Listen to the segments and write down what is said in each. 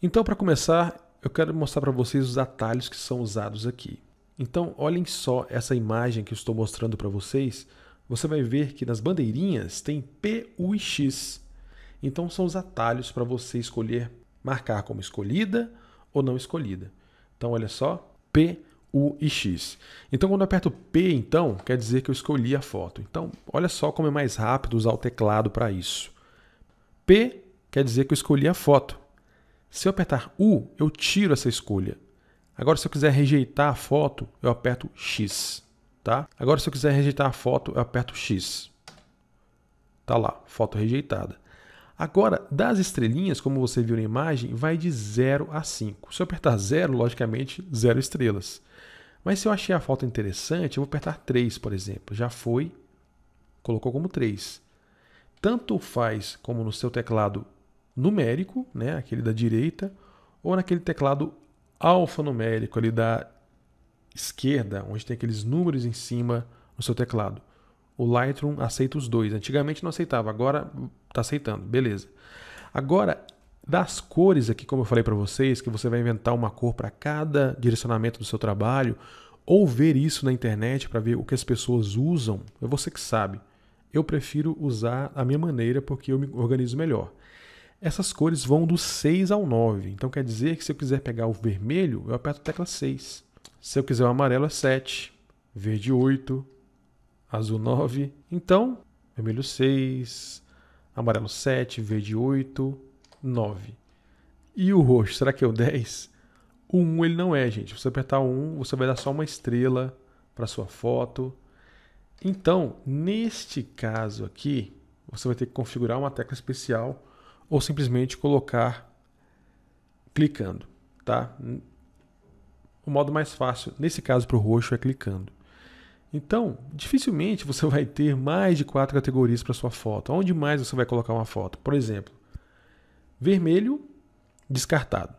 Então, para começar, eu quero mostrar para vocês os atalhos que são usados aqui. Então, olhem só essa imagem que eu estou mostrando para vocês. Você vai ver que nas bandeirinhas tem P, U e X. Então, são os atalhos para você escolher marcar como escolhida ou não escolhida. Então, olha só, P, U e X. Então, quando eu aperto P, então, quer dizer que eu escolhi a foto. Então, olha só como é mais rápido usar o teclado para isso. P quer dizer que eu escolhi a foto. Se eu apertar U, eu tiro essa escolha. Agora, se eu quiser rejeitar a foto, eu aperto X. Tá? Agora, se eu quiser rejeitar a foto, eu aperto X. Tá lá, foto rejeitada. Agora, das estrelinhas, como você viu na imagem, vai de 0 a 5. Se eu apertar 0, logicamente, 0 estrelas. Mas se eu achei a foto interessante, eu vou apertar 3, por exemplo. Já foi, colocou como 3. Tanto faz como no seu teclado numérico, né, aquele da direita, ou naquele teclado alfanumérico ali da esquerda, onde tem aqueles números em cima no seu teclado. O Lightroom aceita os dois. Antigamente não aceitava, agora está aceitando, beleza. Agora, das cores aqui, como eu falei para vocês, que você vai inventar uma cor para cada direcionamento do seu trabalho, ou ver isso na internet para ver o que as pessoas usam, é você que sabe. Eu prefiro usar a minha maneira porque eu me organizo melhor. Essas cores vão do 6 ao 9. Então quer dizer que se eu quiser pegar o vermelho, eu aperto a tecla 6. Se eu quiser o amarelo é 7, verde 8, azul 9. Então, vermelho 6, amarelo 7, verde 8, 9. E o roxo, será que é o 10? O 1 ele não é, gente. Se você apertar o 1, você vai dar só uma estrela para sua foto. Então, neste caso aqui, você vai ter que configurar uma tecla especial ou simplesmente colocar clicando, tá? O modo mais fácil, nesse caso para o roxo, é clicando. Então, dificilmente você vai ter mais de quatro categorias para sua foto. Onde mais você vai colocar uma foto? Por exemplo, vermelho, descartado.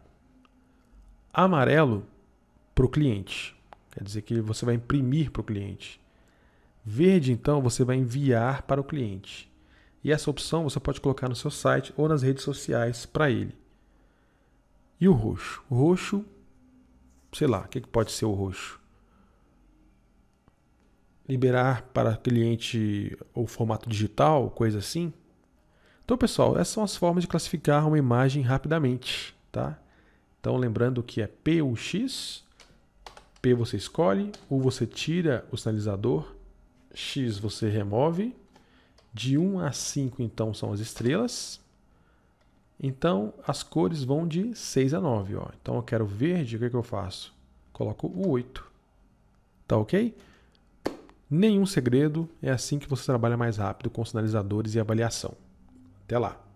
Amarelo, para o cliente. Quer dizer que você vai imprimir para o cliente. Verde, então, você vai enviar para o cliente. E essa opção você pode colocar no seu site ou nas redes sociais para ele. E o roxo? O roxo, sei lá, o que, que pode ser o roxo? Liberar para cliente ou formato digital, coisa assim? Então, pessoal, essas são as formas de classificar uma imagem rapidamente, tá? Então, lembrando que é P ou X, P você escolhe, U você tira o sinalizador, X você remove de 1 a 5, então, são as estrelas. Então, as cores vão de 6 a 9. Ó. Então, eu quero verde, o que, é que eu faço? Coloco o 8. Tá ok? Nenhum segredo, é assim que você trabalha mais rápido com sinalizadores e avaliação. Até lá!